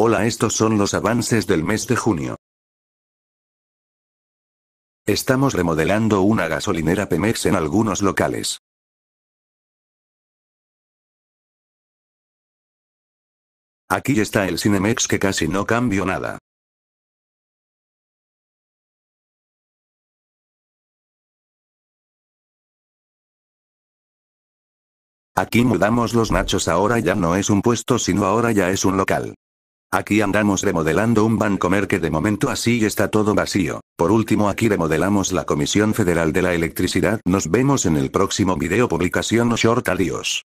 Hola, estos son los avances del mes de junio. Estamos remodelando una gasolinera Pemex en algunos locales. Aquí está el Cinemex que casi no cambió nada. Aquí mudamos los nachos ahora ya no es un puesto sino ahora ya es un local. Aquí andamos remodelando un Bancomer que de momento así está todo vacío. Por último aquí remodelamos la Comisión Federal de la Electricidad. Nos vemos en el próximo video publicación o short adiós.